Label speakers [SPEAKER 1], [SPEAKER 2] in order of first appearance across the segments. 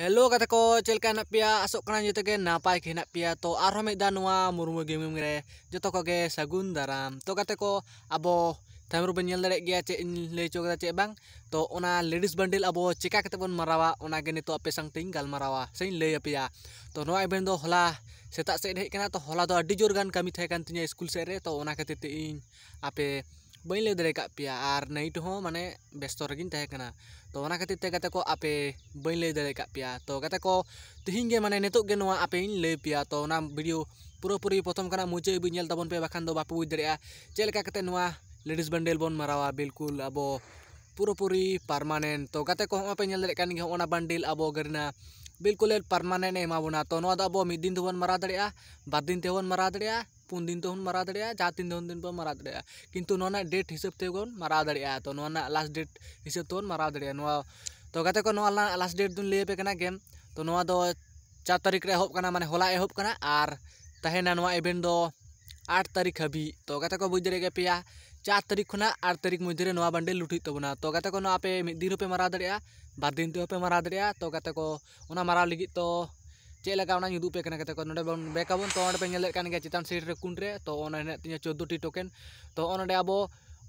[SPEAKER 1] Hello kata ko celka nak pia asok kena jute ke napa ke nak pia to arah mek danua murmu game game re jute ko ke sagun daram to kata ko abo time ruben yel dere gea ce in le cok ta bang to ona ladies bundle abo cika kata pun marawa ona geni to ape sang tinggal marawa sein le ya pia to noa iben do hola setak se dehe kena to hola to adi jorgan kami tekan tinya school se re to ona kate te in ape बी लैद पे और night हो माने बेस्त रेगी तो खातिर ते को आपे बी लैद पे तो गते को तीन माने नितगे आपे लैपे तो भिडियो पूरापूरी प्रथम का मुझे बल पे बाखान बापे बुझ दाड़ा चलते लेडिस बंडल बन मारा बिल्कुल अब पूरापूरी परमानेंट तो गते को पे दाड़ा बंडल अब गरीना बिल्कुल परमानेंट एमा बोना तो अब मिद दिन तो मारा दाड़ा बार दिन तेबन मारा दाड़ा ᱯᱩᱱ ᱫᱤᱱ ᱛᱚᱵᱚᱱ ᱢᱟᱨᱟᱣ ᱫᱟᱲᱮᱭᱟᱜᱼᱟ ᱡᱟᱦᱟᱸ ᱛᱤᱱ ᱫᱤᱱ ᱵᱚᱱ ᱢᱟᱨᱟᱣ ᱫᱟᱲᱮᱭᱟᱜᱼᱟ ᱠᱤᱱᱛᱩ ᱱᱚᱣᱟ ᱨᱮᱱᱟᱜ ᱰᱮᱴ ᱦᱤᱥᱟᱹᱵ ᱛᱮᱵᱚᱱ ᱢᱟᱨᱟᱣ ᱫᱟᱲᱮᱭᱟᱜᱼᱟ ᱛᱚ ᱱᱚᱣᱟ ᱨᱮᱱᱟᱜ ᱞᱟᱥᱴ ᱰᱮᱴ ᱦᱤᱥᱟᱹᱵ ᱛᱮᱵᱚᱱ ᱢᱟᱨᱟᱣ ᱫᱟᱲᱮᱭᱟᱜᱼᱟ ᱱᱚᱣᱟ ᱛᱚ ᱜᱟᱛᱮ ᱠᱚ ᱱᱚᱣᱟ ᱨᱮᱱᱟᱜ ᱞᱟᱥᱴ ᱰᱮᱴ ᱫᱚᱧ ᱞᱟᱹᱭᱟᱯᱮ ᱠᱟᱱᱟ ᱜᱮᱢ ᱛᱚ ᱱᱚᱣᱟ ᱫᱚ ᱪᱟᱨ ᱛᱟᱹᱨᱤᱠᱷ ᱨᱮ ᱮᱦᱚᱵ ᱠᱟᱱᱟ ᱢᱟᱱᱮ ᱦᱚᱞᱟ ᱮᱦᱚᱵ ᱠᱟᱱᱟ ᱟᱨ ᱛᱟᱦᱮᱱᱟ ᱱᱚᱣᱟ ᱤᱵᱷᱮᱱᱴ ᱫᱚ आठ तारीख हबी तो गाते को बुझ दाड़े पे चार तारीख खुना आठ तारीख मध्य बांडे लुट होना तो गाते को पे मिद दिन पे मारा दाड़ा बार दिन तेपे मारा दाड़ा तो गाते को मारा लगी तो ᱪᱮᱫ ᱞᱮᱠᱟ ᱚᱱᱟᱧ ᱩᱫᱩᱜ ᱯᱮ ᱠᱟᱱᱟ ᱠᱟᱛᱮ ᱠᱚ ᱱᱚᱰᱮ ᱵᱚᱱ ᱵᱮᱠ ᱟᱵᱚᱱ ᱛᱚ ᱚᱸᱰᱮ ᱯᱮ ᱧᱮᱞᱮᱫ ᱠᱟᱱ ᱜᱮᱭᱟ ᱪᱮᱛᱟᱱ ᱥᱮᱴ ᱨᱮ ᱠᱩᱱᱨᱮ ᱛᱚ ᱚᱱᱟ ᱦᱮᱱᱟᱜ ᱛᱤᱧᱟᱹ ᱪᱳᱫᱽᱫᱳᱴᱤ ᱴᱳᱠᱮᱱ ᱛᱚ ᱚᱸᱰᱮ ᱟᱵᱚ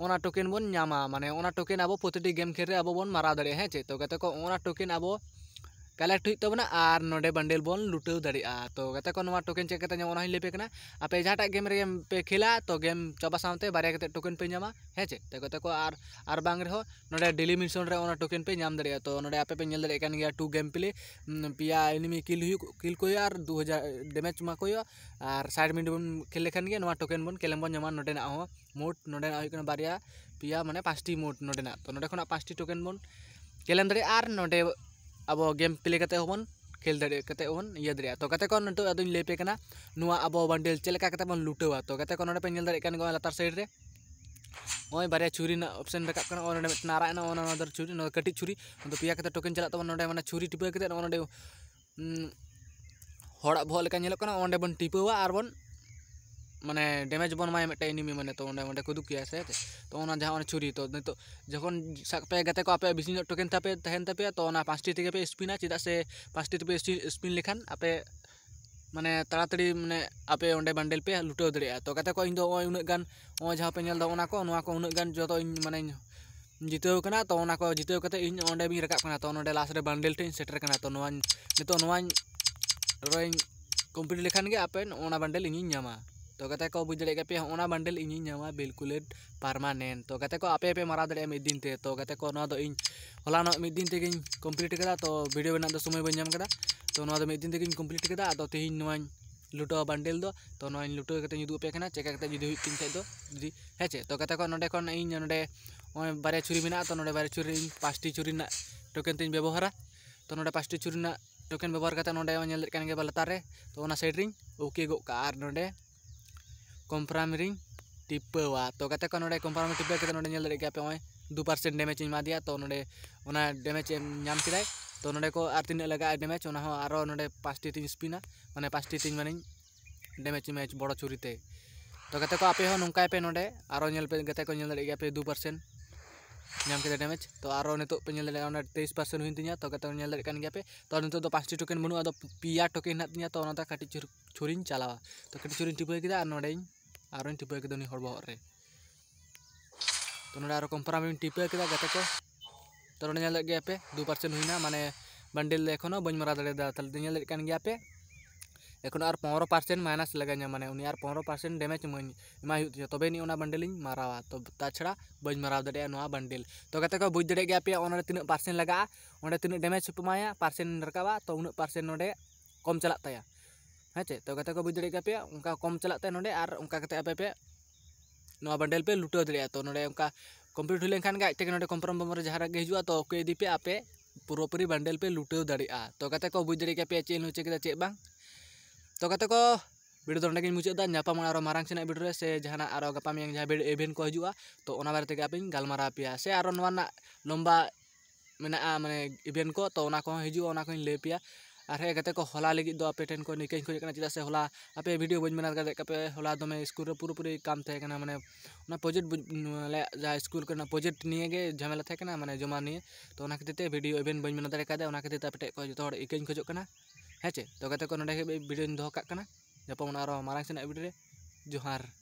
[SPEAKER 1] ᱚᱱᱟ ᱴᱳᱠᱮᱱ ᱵᱚᱱ ᱧᱟᱢᱟ ᱢᱟᱱᱮ ᱚᱱᱟ ᱴᱳᱠᱮᱱ ᱟᱵᱚ ᱯᱨᱚᱛᱤᱴᱤ ᱜᱮᱢ ᱠᱷᱮᱞ ᱨᱮ ᱟᱵᱚ ᱵᱚᱱ ᱢᱟᱨᱟᱣ ᱫᱟᱲᱮᱭᱟᱜᱼᱟ ᱦᱮᱸ ᱪᱮᱫ ᱛᱚ ᱜᱟᱛᱮ ᱠᱚ ᱚᱱᱟ ᱴᱳᱠᱮᱱ ᱟᱵᱚ कलेक्ट हो और बंडल बन लुटे दड़ा तो गाते को टोकन चेकते लैपेना आपे जहाँटा गेम पे खेला तो गेम चाबा साथ बारे टोकन पे नामा हे चे तो गाते को ना डेली मिशन टोकन पे नाम दो आपे पे नल टू गेम प्ले पे एनिमी किल किल को दूहजार डेमेज को साइड मिनट बन खेले खान टोकन बन खेल बन जमा ना मोट ना बारे पिया मैंने पाँच टी मोट ना तो ना पाँच टोकन बन खेल दें अब गेम प्ले करते होबन खेल दे करते होबन ये तो कहते अब बंडल चलका कहते बन लुटा तो कहते को नडे में नेल बारे छुरी ना ऑप्शन रखा कना और छुरी कटी छुरी पे टोकन चला तो नडे माने छुरी टिपे कहते हड़ा भो लेका बन टिपवा और बन मैंने डैमेज बन माए मिट्टे एनिमी माने तो ओंडे ओंडे को दुकिया से तो ओना जहां ओने छुरी तो नहीं तो जखन पे गते को आपे बिसिन टोकन तापे तहन तापे तो ओना 5 टी पे स्पिना चिदा से 5 टी पे स्पिन लेखान आपे माने ताड़ाताड़ी माने आपे ओंडे बंडल पे लुटाव दड़ेया तो पे नेल दो ओना जो तो इन माने जिताव करना तो ओना लास्ट रे बंडल टे सेटर करना तो नोआ नितो तो कहते को बुझे पे होना बंडल बिल्कुल नामा तो कहते को आपे पे मारा दे मिद दिन तो कहते को तो इन हला मिद दिन तेगे कमप्लीट करा तो भिडियो बना तो समय बन करा तो मिद दिन तेगे कमप्लीट करा तो तेहन लुटो बंडल दो तो इन लुटो करते उदू पे चेका जुदी तीन खाज जुदी हेचे तो कहते को नोडे बारे छुरी मेना तो नोडे बारे छुरी पाँचटी छुरी टोकन तीन व्यवहारा तो नोडे पाँचटी छुरी टोकन व्यवहार करते नोडे लेकर तो सैड रिंग ओके गोका और ᱠᱚᱢᱯᱨᱟᱢ टीपा तो ᱛᱚ ᱜᱟᱛᱮ ᱠᱚ ᱱᱚᱰᱮ ᱠᱚᱢᱯᱨᱟᱢ ᱴᱤᱯᱟᱹᱣ ᱠᱟᱛᱮ ᱱᱚᱰᱮ दो पार्सेंट डैमेज इमा दिया तो ना डेमेज नाम कि तो ना को और तीन लगा डैमेज और ना टी तीन स्पिना मैंने टी तीन मानी डेमेज इमेज बड़ो छुरीते तो गते को आपे नौका पे नोडे और गते को पे दो पार्सेंट नाम कि डेमेज तो और नितों तेईस पार्सेंट हुई तो गते तो नित पाँच टी टोकन बनू पे टोकन हाँ तीन तो कटी छुरी चलावा तो कटी छुरी टीपा और नोड़े ᱟᱨᱚᱧ ᱴᱤᱯᱟᱹᱣ ᱠᱮᱫᱟ ᱩᱱᱤ ᱦᱚᱲ ᱵᱚᱦᱚᱜ ᱨᱮ ᱛᱚ ᱱᱚᱰᱮ ᱟᱨᱚ ᱠᱚᱱᱯᱷᱟᱨᱢᱤᱧ ᱴᱤᱯᱟᱹᱣ ᱠᱮᱫᱟ ᱜᱟᱛᱮ ᱠᱚ ᱛᱚ ᱱᱚᱰᱮ ᱧᱮᱞᱮᱫ ᱜᱮᱭᱟᱯᱮ ᱫᱩ ᱯᱟᱨᱥᱮᱱ ᱦᱩᱭᱱᱟ ᱢᱟᱱᱮ ᱵᱟᱱᱰᱮᱞ ᱮᱠᱷᱚᱱᱚ ᱵᱟᱹᱧ ᱢᱟᱨᱟᱣ ᱫᱟᱲᱮᱭᱟᱫᱟ ᱛᱟᱦᱞᱮ ᱧᱮᱞᱮᱫ ᱠᱟᱱ ᱜᱮᱭᱟᱯᱮ ᱮᱠᱷᱚᱱ ᱟᱨ ᱯᱚᱱᱨᱚ ᱯᱟᱨᱥᱮᱱ ᱢᱟᱭᱱᱟᱥ ᱞᱟᱜᱟᱧᱟ ᱢᱟᱱᱮ ᱩᱱᱤ ᱟᱨ ᱯᱚᱱᱨᱚ ᱯᱟᱨᱥᱮᱱ ᱰᱮᱢᱮᱡᱽ ᱤᱢᱟᱹᱧ ᱮᱢᱟᱭ ᱦᱩᱭᱩᱜ ᱛᱤᱧᱟ ᱛᱚᱵᱮ ᱱᱤᱭᱟᱹ ᱚᱱᱟ ᱵᱟᱱᱰᱮᱞᱤᱧ ᱢᱟᱨᱟᱣᱟ ᱛᱚ ᱛᱟᱪᱷᱟᱲᱟ ᱵᱟᱹᱧ ᱢᱟᱨᱟᱣ ᱫᱟᱲᱮᱭᱟᱜᱼᱟ ᱱᱚᱣᱟ ᱵᱟᱱᱰᱮᱞ ᱛᱚ ᱠᱟᱛᱮ ᱠᱚ ᱵᱩᱡᱽ ᱫᱟᱲᱮᱭᱟᱜ ᱜᱮᱭᱟ ᱯᱮ ᱚᱱᱟ ᱛᱤᱱᱟᱹᱜ ᱯᱟᱨᱥᱮᱱ ᱞᱟᱜᱟᱜᱼᱟ ᱚᱸᱰᱮ ᱛᱤᱱᱟᱹᱜ ᱰᱮᱢᱮᱡᱽ ᱯᱮ ᱮᱢᱟᱭᱟ ᱯᱟᱨᱥᱮᱱ ᱨᱟᱠᱟᱵᱟ ᱛᱚ ᱩᱱᱟᱹᱜ ᱯᱟᱨᱥᱮᱱ ᱱᱚᱰᱮ ᱠᱚᱢ ᱪᱟᱞᱟᱜ ᱛᱟᱭᱟ ᱦᱮᱸ ᱪᱮ ᱛᱚ ᱠᱟᱛᱷᱟ ᱠᱚ ᱵᱩᱡᱽ ᱫᱟᱲᱮᱭᱟᱜ ᱯᱮᱭᱟ ᱚᱱᱠᱟ ᱠᱚᱢ ᱪᱟᱞᱟᱜ ᱛᱮ ᱱᱚᱰᱮ ᱟᱨ ᱚᱱᱠᱟ ᱠᱟᱛᱮ ᱟᱯᱮ ᱯᱮ ᱱᱚᱣᱟ ᱵᱟᱱᱰᱮᱞ ᱯᱮ ᱞᱩᱴᱟᱹᱣ ᱫᱟᱲᱮᱭᱟᱜᱼᱟ ᱛᱚ ᱱᱚᱰᱮ ᱚᱱᱠᱟ ᱠᱚᱢᱯᱞᱤᱴ ᱦᱩᱭ ᱞᱮᱱᱠᱷᱟᱱ ᱜᱮ ᱟᱡ ᱛᱮᱜᱮ ᱱᱚᱰᱮ ᱠᱚᱢᱯᱨᱚᱢ ᱵᱚᱢ ᱨᱮ ᱡᱟᱦᱟᱸ ᱨᱮᱜᱮ ᱦᱤᱡᱩᱜᱼᱟ ᱛᱚ ᱚᱠᱚᱭ ᱤᱫᱤ ᱯᱮ ᱟᱯᱮ ᱯᱩᱨᱟᱹᱯᱩᱨᱤ ᱵᱟᱱᱰᱮᱞ ᱯᱮ ᱞᱩᱴᱟᱹᱣ ᱫᱟᱲᱮᱭᱟᱜᱼᱟ ᱛᱚ ᱠᱟᱛᱷᱟ ᱠᱚ ᱵᱩᱡᱽ ᱫᱟᱲᱮᱭᱟᱜ ᱯᱮᱭᱟ ᱪᱮᱫ ᱤᱧ ᱞᱩᱪᱟᱹ ᱠᱮᱫᱟ ᱪᱮᱫ ᱵᱟᱝ ᱛᱚ ᱠᱟᱛᱷᱟ ᱠᱚ ᱵᱷᱤᱰᱤᱭᱳ ᱫᱚ ᱱᱚᱰᱮ ᱜᱤᱧ ᱢᱩᱪᱟᱹᱫ ᱮᱫᱟ ᱧᱟᱯᱟᱢᱟ ᱟᱨᱚ ᱢᱟᱨᱟᱝ ᱥᱮᱱᱟᱜ ᱵᱷᱤᱰᱤᱭᱳ ᱨᱮ ᱥᱮ ᱡᱟᱦᱟᱱᱟᱜ ᱟᱨᱚ ᱜᱟᱯᱟ ᱢᱮᱭᱟᱝ ᱡᱟᱦᱟᱸ ᱵᱷᱤᱰᱤᱭᱳ ᱤᱵᱷᱮᱱᱴ ᱠᱚ ᱦᱤᱡᱩᱜᱼᱟ ᱛᱚ ᱚᱱᱟ ᱵᱟᱨᱮ ᱛᱮᱜᱮ ᱟᱯᱮᱧ ᱜᱟᱞᱢᱟᱨᱟᱣ ᱯᱮᱭᱟ ᱥᱮ ᱟᱨᱚ ᱱᱚᱣᱟ ᱨᱮᱱᱟᱜ ᱞᱚᱢᱵᱟ ᱢᱮᱱᱟᱜᱼᱟ ᱢᱟᱱᱮ ᱤᱵᱷᱮᱱᱴ ᱠᱚ ᱛᱚ ᱚᱱᱟ ᱠᱚᱦᱚᱸ ᱦᱤᱡᱩᱜᱼᱟ ᱚᱱᱟ ᱠᱚᱧ ᱞᱟᱹᱭ ᱯᱮᱭᱟ और होला लगे तो आपे टेन को निकेन को जकना चला से होला आपे वीडियो बुझ में ना कपे होला दमे स्कूल रे पूरा पूरा काम थे कना माने ना प्रोजेक्ट जा स्कूल करना प्रोजेक्ट निए गे झमेला थे कना जमा निए तो ना कते वीडियो इवन बुझ में ना दे कदे ना कते आपे टेन को जतो इकेन खोज कना है तो कते को नडे वीडियो दो कना जपम ना रो मारा से ना वीडियो जोहार